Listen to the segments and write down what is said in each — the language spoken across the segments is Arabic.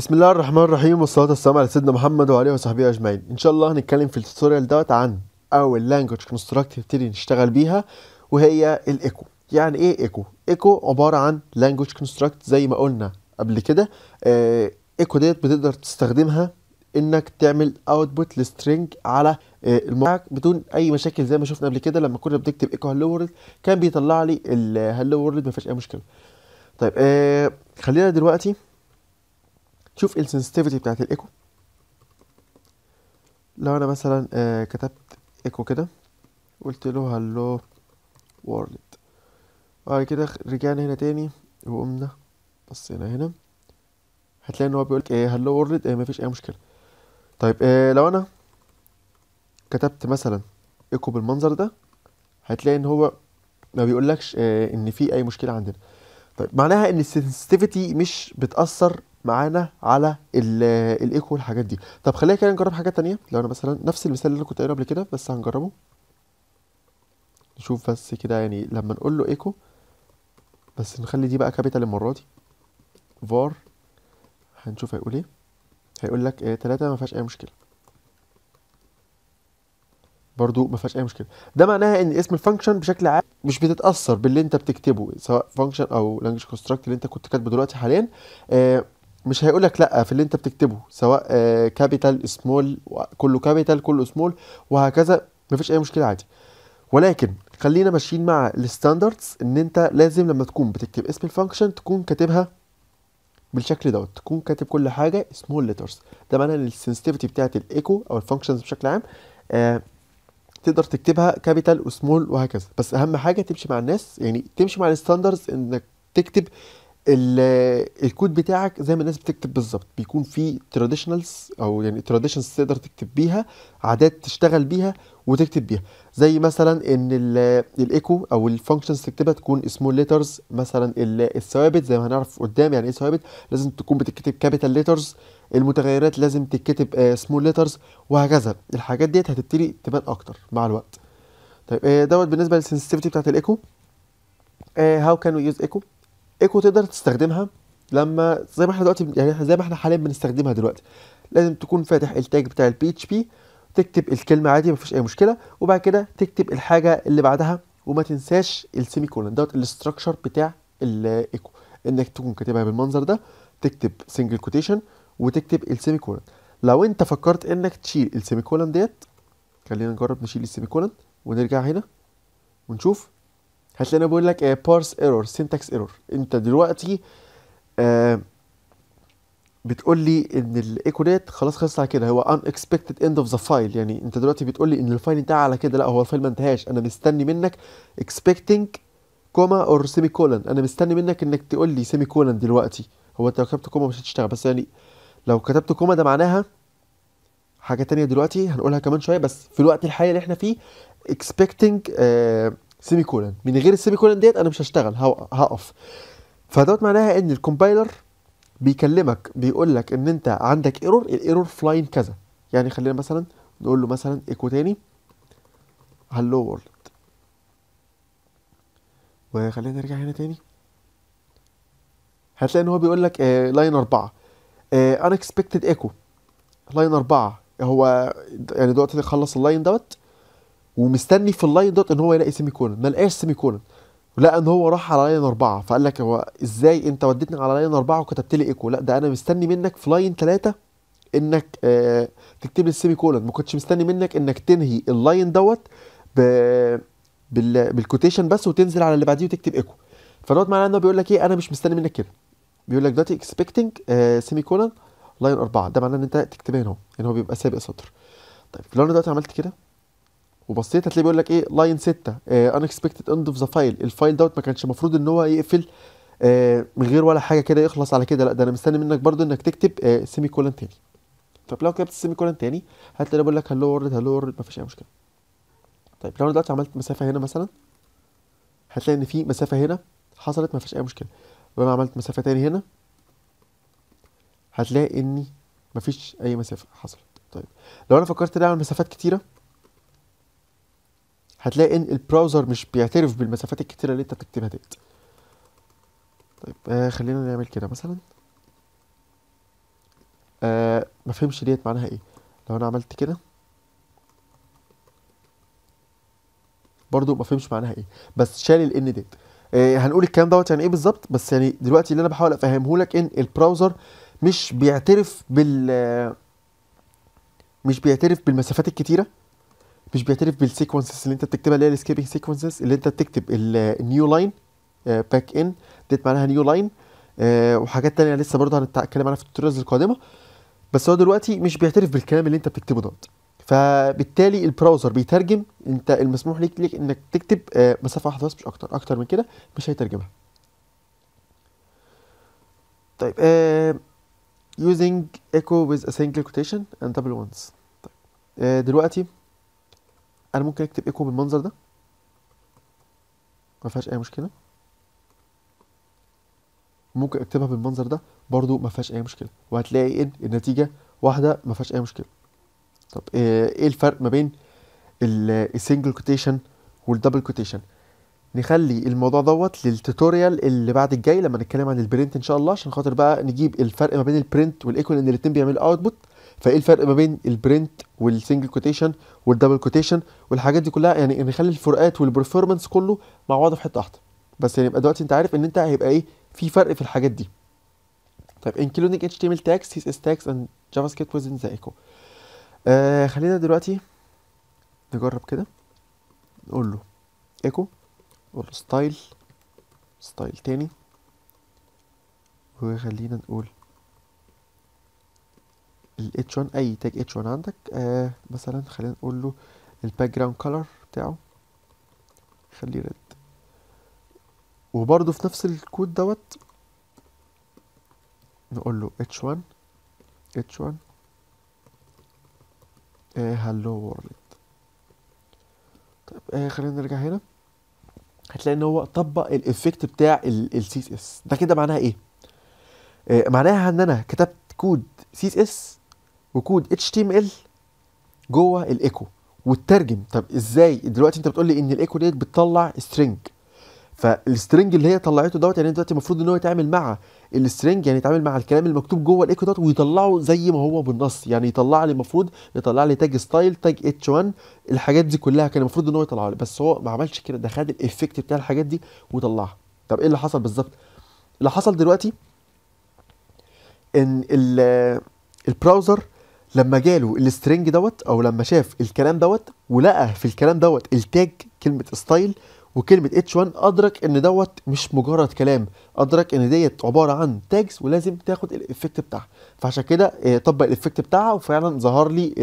بسم الله الرحمن الرحيم والصلاة والسلام على سيدنا محمد وعليه وصحبه أجمعين إن شاء الله هنتكلم في التوتوريال دوت عن أول لانجوج كونستراكت نبتدي نشتغل بيها وهي الإيكو يعني إيه إيكو؟ إيكو عبارة عن لانجوج كونستراكت زي ما قلنا قبل كده آه، إيكو ديت بتقدر تستخدمها إنك تعمل أوتبوت لسترينج على آه، المعك بدون اي مشاكل زي ما شفنا قبل كده لما كنا بنكتب ايكو هلو وورلد كان بيطلع لي الهلو وورلد ما فيهاش اي مشكله طيب آه، خلينا دلوقتي شوف السنسيتيفيتي بتاعت الايكو لو انا مثلا آه كتبت ايكو كده قلت له هلو وورلد بعد كده رجعنا هنا تاني وقمنا بصينا هنا هتلاقي ان هو بيقولك ايه هلو وورلد ايه مفيش اي مشكله طيب إيه لو انا كتبت مثلا ايكو بالمنظر ده هتلاقي ان هو ما بيقولكش إيه ان في اي مشكله عندنا طيب معناها ان السنسيتيفيتي مش بتاثر معانا على الايكو والحاجات دي طب خلينا كده نجرب حاجه تانية لو انا مثلا نفس المثال اللي انا كنت قايله قبل كده بس هنجربه نشوف بس كده يعني لما نقول له ايكو بس نخلي دي بقى كابيتال المره دي فار هنشوف هيقول ايه هيقول لك إيه تلاتة ما فيهاش اي مشكله برضو ما فيهاش اي مشكله ده معناها ان اسم الفانكشن بشكل عام مش بتتاثر باللي انت بتكتبه سواء فانكشن او لانجوج كونستراكت اللي انت كنت كاتبه دلوقتي حاليا آه مش هيقول لك لا في اللي انت بتكتبه سواء كابيتال آه، سمول كله كابيتال كله سمول وهكذا مفيش اي مشكله عادي ولكن خلينا ماشيين مع الستاندردز ان انت لازم لما تكون بتكتب اسم الفانكشن تكون كاتبها بالشكل دوت تكون كاتب كل حاجه سمول ليترز ده معناه ان السنسيتيفيتي بتاعه الايكو او الفانكشنز بشكل عام آه تقدر تكتبها كابيتال وسمول وهكذا بس اهم حاجه تمشي مع الناس يعني تمشي مع الستاندردز انك تكتب الكود بتاعك زي ما الناس بتكتب بالظبط بيكون فيه تراديشنالز او يعني تراديشنز تقدر تكتب بيها عادات تشتغل بيها وتكتب بيها زي مثلا ان الايكو او الفانكشنز تكتبها تكون سمول ليترز مثلا الثوابت زي ما هنعرف قدام يعني ايه ثوابت لازم تكون بتتكتب كابيتال ليترز المتغيرات لازم تتكتب سمول آه، ليترز وهكذا الحاجات ديت هتبتدي تبان اكتر مع الوقت طيب آه، دوت بالنسبه للسنسيتيفيتي بتاعت الايكو هاو كان وي يوز ايكو ايكو تقدر تستخدمها لما زي ما احنا دلوقتي يعني زي ما احنا حاليا بنستخدمها دلوقتي لازم تكون فاتح التاج بتاع البي اتش بي تكتب الكلمه عادي مفيش اي مشكله وبعد كده تكتب الحاجه اللي بعدها وما تنساش السيمي كولون دوت الاستراكشر بتاع الايكو انك تكون كاتبها بالمنظر ده تكتب سنجل كوتيشن وتكتب السيمي كولون لو انت فكرت انك تشيل السيمي كولون ديت خلينا نجرب نشيل السيمي كولون ونرجع هنا ونشوف هتلاقينا بيقول لك بارس ايرور سينتاكس ايرور انت دلوقتي آه, بتقول لي ان الايكو ديت خلاص خلص على كده هو ان اكسبكتد اند اوف ذا فايل يعني انت دلوقتي بتقول لي ان الفايل انتهى على كده لا هو الفايل ما انتهاش انا مستني منك اكسبكتنج كوما اور سيمي كولن انا مستني منك انك تقول لي سيمي كولن دلوقتي هو انت لو كتبت كوما مش هتشتغل بس يعني لو كتبت كوما ده معناها حاجه تانية دلوقتي هنقولها كمان شويه بس في الوقت الحالي اللي احنا فيه expecting آه سيمي كولن من غير السيمي كولن ديت انا مش هشتغل هقف فدوت معناها ان الكومبايلر بيكلمك بيقول لك ان انت عندك ايرور الايرور فلاين كذا يعني خلينا مثلا نقول له مثلا ايكو تاني هلو وورلد وخلينا نرجع هنا تاني هتلاقي ان هو بيقول لك آه لاين أربعة آه، unexpected echo لاين أربعة هو يعني دلوقتي خلص اللاين دوت ومستني في اللاين دوت ان هو يلاقي سيمي كولن ما لقاش سيمي كولن لقى ان هو راح على لاين اربعه فقال لك هو ازاي انت وديتني على لاين اربعه وكتبت لي ايكو لا ده انا مستني منك في لاين ثلاثه انك آه تكتب لي السيمي كولن ما كنتش مستني منك انك تنهي اللاين دوت بالكوتيشن بس وتنزل على اللي بعديه وتكتب ايكو فدوت معناه انه بيقول لك ايه انا مش مستني منك كده بيقول لك دلوقتي اكسبكتنج آه، سيمي كولن لاين اربعه ده معناه ان انت تكتبها هنا هنا يعني هو بيبقى سابق سطر طيب لو انا دلوقتي عملت كده وبصيت هتلاقي بيقول لك ايه لاين 6 انكسبكتد اند اوف ذا فايل الفايل دوت ما كانش المفروض ان هو يقفل آه من غير ولا حاجه كده يخلص على كده لا ده انا مستني منك برضو انك تكتب آه سيمي كولن تاني طب لو كتبت السيمي كولن تاني هتلاقي بيقول لك هلو وورد هلو وورد مفيش اي مشكله طيب لو انا دلوقتي عملت مسافه هنا مثلا هتلاقي ان في مسافه هنا حصلت مفيش اي مشكله لو انا عملت مسافه تاني هنا هتلاقي اني مفيش اي مسافه حصلت طيب لو انا فكرت اعمل مسافات كتيره هتلاقي ان البراوزر مش بيعترف بالمسافات الكتيره اللي انت بتكتبها ديت طيب آه خلينا نعمل كده مثلا آه فهمش ديت معناها ايه لو انا عملت كده برضو فهمش معناها ايه بس شال الان ديت آه هنقول الكلام دوت يعني ايه بالظبط بس يعني دلوقتي اللي انا بحاول افهمه لك ان البراوزر مش بيعترف بال آه، مش بيعترف بالمسافات الكتيره مش بيعترف بالسيكونسز اللي انت بتكتبها اللي هي السكيبنج سيكونسز اللي انت بتكتب النيو لاين باك ان ديت معناها نيو لاين آه، وحاجات تانية لسه برضه هنتكلم عنها في التوتوريالز القادمه بس هو دلوقتي مش بيعترف بالكلام اللي انت بتكتبه دوت فبالتالي البراوزر بيترجم انت المسموح ليك, ليك انك تكتب آه، مسافه واحده بس مش اكتر اكتر من كده مش هيترجمها طيب يوزنج آه، using echo with a single quotation and double ones طيب دلوقتي انا ممكن اكتب ايكو بالمنظر ده ما فيهاش اي مشكله ممكن اكتبها بالمنظر ده برضو ما فيهاش اي مشكله وهتلاقي ان النتيجه واحده ما فيهاش اي مشكله طب آه، ايه الفرق ما بين السنجل كوتيشن والدبل كوتيشن نخلي الموضوع دوت للتوتوريال اللي بعد الجاي لما نتكلم عن البرنت ان شاء الله عشان خاطر بقى نجيب الفرق ما بين البرنت والايكو لان الاتنين بيعملوا اوتبوت فايه الفرق ما بين البرنت والسنجل كوتيشن والدبل كوتيشن والحاجات دي كلها يعني نخلي الفروقات والبرفورمانس كله مع بعضه في حته واحده بس يعني يبقى دلوقتي انت عارف ان انت هيبقى ايه في فرق في الحاجات دي طيب including HTML tags, CSS tags and JavaScript within the echo ايكو آه، خلينا دلوقتي نجرب كده نقول له echo نقول له style style تاني وخلينا نقول ال H1 أي تاج H1 عندك آه مثلا خلينا نقول له الباك جراوند كلر بتاعه خليه ريد وبرده في نفس الكود دوت نقول له H1 H1 هالو وورلد طيب آه خلينا نرجع هنا هتلاقي ان هو طبق الايفكت بتاع السي اس ده كده معناها ايه آه معناها ان انا كتبت كود سي اس وكود HTML جوه الايكو وتترجم طب ازاي دلوقتي انت بتقول لي ان الايكو ديت بتطلع سترينج فالسترنج اللي هي طلعته دوت يعني دلوقتي المفروض ان هو يتعامل مع السترنج يعني يتعامل مع الكلام المكتوب جوه الايكو دوت ويطلعه زي ما هو بالنص يعني يطلع لي المفروض يطلع لي تاج ستايل تاج اتش 1 الحاجات دي كلها كان المفروض ان هو يطلعها لي بس هو ما عملش كده ده خد الايفكت بتاع الحاجات دي وطلعها طب ايه اللي حصل بالظبط اللي حصل دلوقتي ان البراوزر لما جاله السترنج دوت او لما شاف الكلام دوت ولقى في الكلام دوت التاج كلمه ستايل وكلمه اتش 1 ادرك ان دوت مش مجرد كلام ادرك ان ديت عباره عن تاجز ولازم تاخد الايفكت بتاعها فعشان كده آه، طبق الايفكت بتاعها وفعلا ظهر لي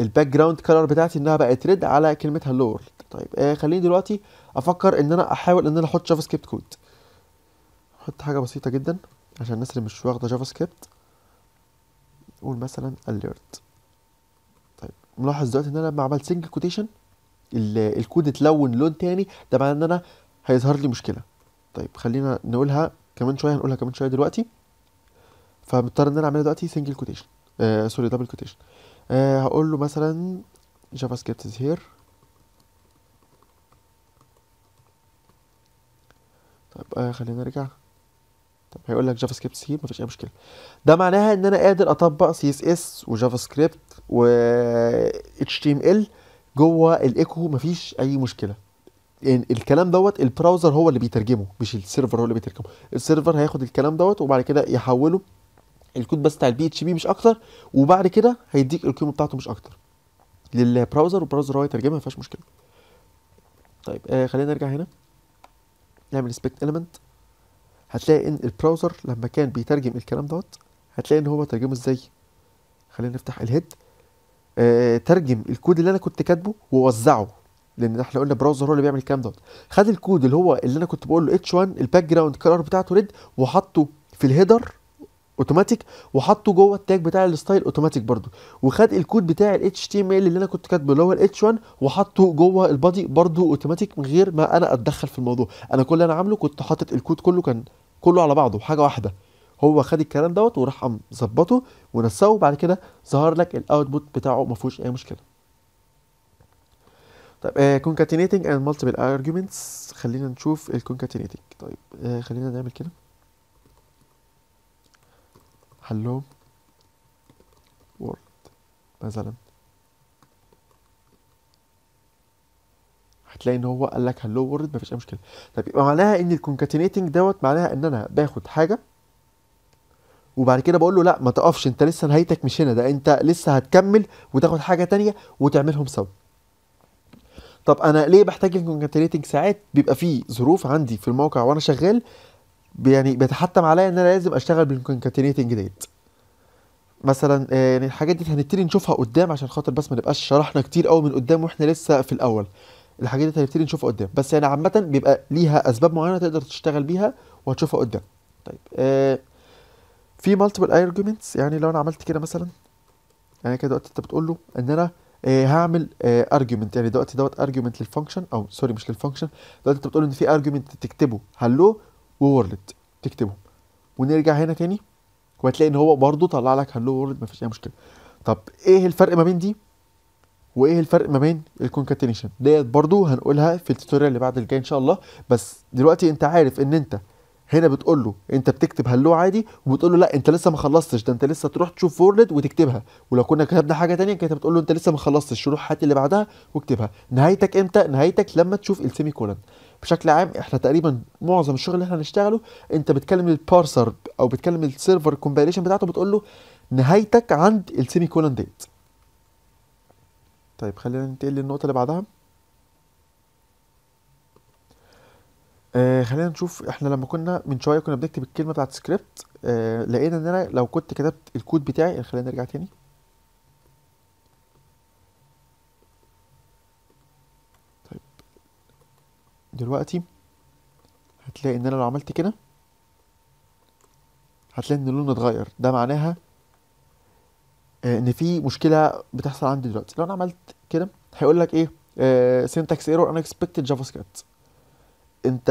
الباك جراوند كلر بتاعتي انها بقت ريد على كلمه هالو وورلد طيب آه خليني دلوقتي افكر ان انا احاول ان انا احط جافا سكريبت كود احط حاجه بسيطه جدا عشان الناس اللي مش واخده جافا سكريبت نقول مثلا alert طيب ملاحظ دلوقتي ان انا لما عملت سنجل كوتيشن الكود اتلون لون تاني ده معناه ان انا هيظهر لي مشكله طيب خلينا نقولها كمان شويه هنقولها كمان شويه دلوقتي فمضطر ان انا اعملها دلوقتي سنجل كوتيشن آه سوري دبل كوتيشن آه هقول له مثلا جافا سكريبت از هير طيب آه خلينا نرجع طب هيقول لك جافا سكريبت سي مفيش اي مشكله ده معناها ان انا قادر اطبق سي اس اس وجافا سكريبت و اتش تي ام ال جوه الايكو مفيش اي مشكله يعني الكلام دوت البراوزر هو اللي بيترجمه مش السيرفر هو اللي بيترجمه السيرفر هياخد الكلام دوت وبعد كده يحوله الكود بس بتاع البي اتش بي مش اكتر وبعد كده هيديك الكيو بتاعته مش اكتر للبراوزر والبراوزر هو يترجمها مفيهاش مشكله طيب آه خلينا نرجع هنا نعمل سبيكت element هتلاقي ان البراوزر لما كان بيترجم الكلام دوت هتلاقي ان هو ترجمه ازاي خلينا نفتح الهيد آه ترجم الكود اللي انا كنت كاتبه ووزعه لان احنا قلنا براوزر هو اللي بيعمل الكلام دوت خد الكود اللي هو اللي انا كنت بقول له اتش 1 الباك جراوند كلر بتاعته ريد وحطه في الهيدر اوتوماتيك وحطه جوه التاج بتاع الستايل اوتوماتيك برضو وخد الكود بتاع ال اللي انا كنت كاتبه اللي هو ال 1 وحطه جوه البادي برضو اوتوماتيك من غير ما انا اتدخل في الموضوع انا كل اللي انا عامله كنت حاطط الكود كله كان كله على بعضه حاجه واحده هو خد الكلام دوت وراح قام ظبطه ونسقه وبعد كده ظهر لك الاوتبوت بتاعه ما فيهوش اي مشكله طيب آه concatenating and multiple arguments خلينا نشوف ال concatenating طيب آه خلينا نعمل كده hello world مثلا هتلاقي ان هو قال لك هلو وورد مفيش اي مشكله طب يبقى معناها ان الكونكاتينيتنج دوت معناها ان انا باخد حاجه وبعد كده بقول له لا ما تقفش انت لسه نهايتك مش هنا ده انت لسه هتكمل وتاخد حاجه تانية وتعملهم سوا طب انا ليه بحتاج الكونكاتينيتنج ساعات بيبقى في ظروف عندي في الموقع وانا شغال يعني بيتحتم عليا ان انا لازم اشتغل بالكونكاتينيتنج ديت مثلا آه، يعني الحاجات دي هنبتدي نشوفها قدام عشان خاطر بس ما نبقاش شرحنا كتير قوي من قدام واحنا لسه في الاول الحاجات دي هنبتدي نشوفها قدام بس يعني عامه بيبقى ليها اسباب معينه تقدر تشتغل بيها وهتشوفها قدام طيب آه في مالتيبل ارجيومنتس يعني لو انا عملت كده مثلا يعني كده دلوقتي انت بتقول له ان انا آه هعمل ارجيومنت آه يعني دلوقتي دوت ارجيومنت للفانكشن او سوري مش للفانكشن دلوقتي انت بتقول ان في ارجيومنت تكتبه هلو وورلد تكتبه ونرجع هنا تاني وهتلاقي ان هو برضه طلع لك هلو وورلد مفيش اي مشكله طب ايه الفرق ما بين دي وايه الفرق ما بين الكونكاتينيشن ديت برضو هنقولها في التوتوريال اللي بعد الجاي ان شاء الله بس دلوقتي انت عارف ان انت هنا بتقول له انت بتكتب هلو عادي وبتقول له لا انت لسه ما خلصتش ده انت لسه تروح تشوف فورد وتكتبها ولو كنا كتبنا حاجه ثانيه كانت بتقول له انت لسه ما خلصتش روح هات اللي بعدها واكتبها نهايتك امتى نهايتك لما تشوف السيمي كولن بشكل عام احنا تقريبا معظم الشغل اللي احنا هنشتغله انت بتكلم البارسر او بتكلم السيرفر كومبايليشن بتاعته بتقول له نهايتك عند السيمي كولن ديت طيب خلينا ننتقل للنقطة اللي بعدها آه خلينا نشوف احنا لما كنا من شويه كنا بنكتب الكلمه بتاعت سكريبت آه لقينا ان انا لو كنت كتبت الكود بتاعي آه، خلينا نرجع تاني طيب دلوقتي هتلاقي ان انا لو عملت كده هتلاقي ان اللون اتغير ده معناها آه، ان في مشكله بتحصل عندي دلوقتي لو انا عملت كده هيقول لك ايه سينتاكس ايرور اكسبكتد جافا سكريبت انت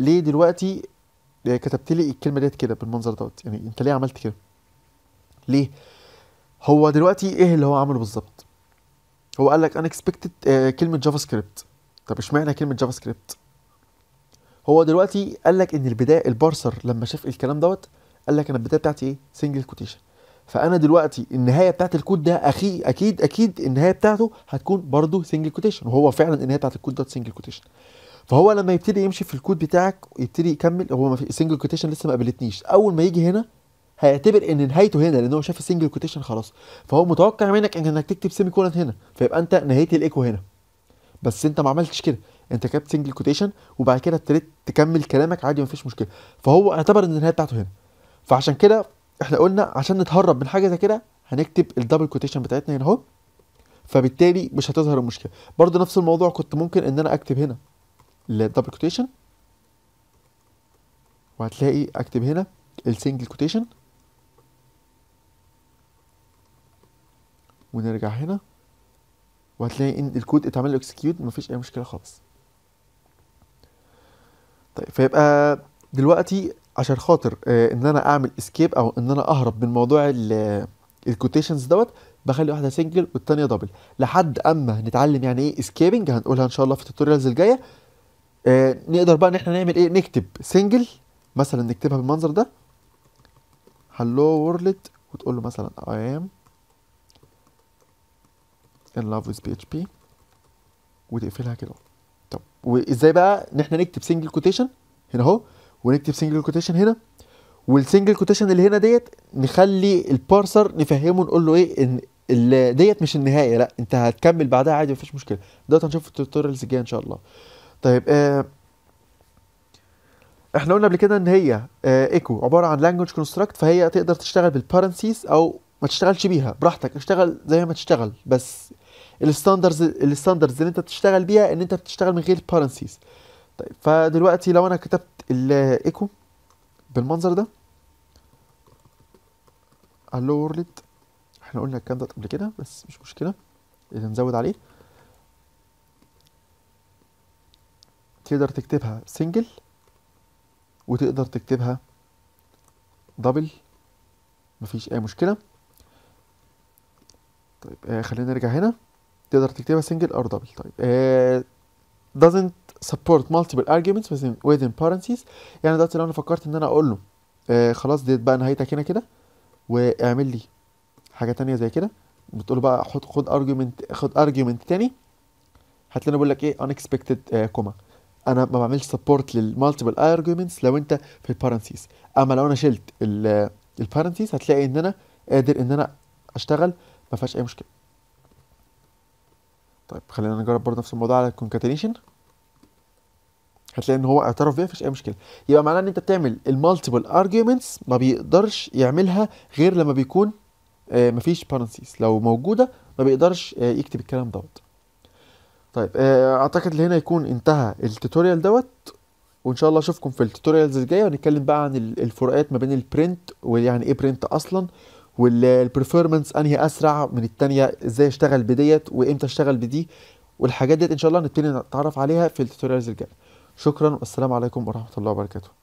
ليه دلوقتي آه، كتبت لي الكلمه ديت كده بالمنظر دوت يعني انت ليه عملت كده ليه هو دلوقتي ايه اللي هو عمله بالظبط هو قال لك اكسبكتد آه، كلمه جافا سكريبت طب اشمعنى كلمه جافا سكريبت هو دلوقتي قال لك ان البدايه البارسر لما شاف الكلام دوت قال لك انا البدايه بتاعتي ايه سنجل كوتيشن فانا دلوقتي النهايه بتاعت الكود ده اخي اكيد اكيد النهايه بتاعته هتكون برضه سنجل كوتيشن وهو فعلا النهايه بتاعت الكود ده سنجل كوتيشن فهو لما يبتدي يمشي في الكود بتاعك ويبتدي يكمل هو ما في سنجل كوتيشن لسه ما قابلتنيش اول ما يجي هنا هيعتبر ان نهايته هنا لان هو شاف السنجل كوتيشن خلاص فهو متوقع منك انك تكتب سيمي كولن هنا فيبقى انت نهيت الايكو هنا بس انت ما عملتش كده انت كتبت سنجل كوتيشن وبعد كده ابتديت تكمل كلامك عادي مفيش مشكله فهو اعتبر ان النهايه بتاعته هنا فعشان كده احنا قلنا عشان نتهرب من حاجه زي كده هنكتب الدبل كوتيشن بتاعتنا هنا اهو فبالتالي مش هتظهر المشكله برضو نفس الموضوع كنت ممكن ان انا اكتب هنا الدبل كوتيشن وهتلاقي اكتب هنا السنجل كوتيشن ونرجع هنا وهتلاقي ان الكود اتعمل له اكسكيوت مفيش اي مشكله خالص طيب فيبقى دلوقتي عشان خاطر آه، ان انا اعمل اسكيب او ان انا اهرب من موضوع الكوتيشنز دوت بخلي واحده سنجل والتانيه دبل لحد اما نتعلم يعني ايه اسكيبنج هنقولها ان شاء الله في التوتوريالز الجايه آه نقدر بقى ان احنا نعمل ايه نكتب سنجل مثلا نكتبها بالمنظر ده هلو وورلد وتقول له مثلا I am in love with PHP وتقفلها كده طب وازاي بقى ان احنا نكتب سنجل كوتيشن هنا اهو ونكتب سنجل كوتيشن هنا والسنجل كوتيشن اللي هنا ديت نخلي البارسر نفهمه نقول له ايه ان ديت مش النهايه لا انت هتكمل بعدها عادي مفيش مشكله دوت هنشوفه في التوتوريالز الجايه ان شاء الله طيب آه احنا قلنا قبل كده ان هي ايكو آه، عباره عن لانجوج كونستراكت فهي تقدر تشتغل بالبارنسيز او ما تشتغلش بيها براحتك اشتغل زي ما تشتغل بس الستاندرز الستاندرز اللي انت بتشتغل بيها ان انت بتشتغل من غير بارنسيز طيب فدلوقتي لو انا كتبت الايكو بالمنظر ده الو وورلد احنا قلنا الكلام ده قبل كده بس مش مشكله اذا نزود عليه تقدر تكتبها سنجل وتقدر تكتبها دبل مفيش اي مشكله طيب آه خلينا نرجع هنا تقدر تكتبها سنجل او دبل طيب آه doesn't support multiple arguments within, within parentheses يعني دلوقتي لو انا فكرت ان انا اقول له آه خلاص ديت بقى نهايتك هنا كده واعمل لي حاجه تانية زي كده بتقول له بقى حط خد ارجيومنت خد ارجيومنت تاني هتلاقيني بقول لك ايه unexpected كوما آه، انا ما بعملش سبورت للمالتيبل ارجيومنتس لو انت في البارنسيز اما لو انا شلت البارنسيز آه، هتلاقي ان انا قادر ان انا اشتغل ما فيهاش اي مشكله طيب خلينا نجرب برضه نفس الموضوع على الكونكاتينيشن هتلاقي ان هو اعترف بيها مفيش اي مشكله يبقى معناه ان انت بتعمل المالتيبل ارجيومنتس ما بيقدرش يعملها غير لما بيكون آه، مفيش بارنسيس لو موجوده ما بيقدرش آه، يكتب الكلام دوت طيب آه، اعتقد اللي هنا يكون انتهى التوتوريال دوت وان شاء الله اشوفكم في التوتوريالز الجايه ونتكلم بقى عن الفروقات ما بين البرنت ويعني ايه برنت اصلا والبرفورمانس انهي اسرع من الثانيه ازاي اشتغل بديت وامتى اشتغل بدي والحاجات ديت ان شاء الله نبتدي نتعرف عليها في التوتوريالز الجايه شكرا والسلام عليكم ورحمه الله وبركاته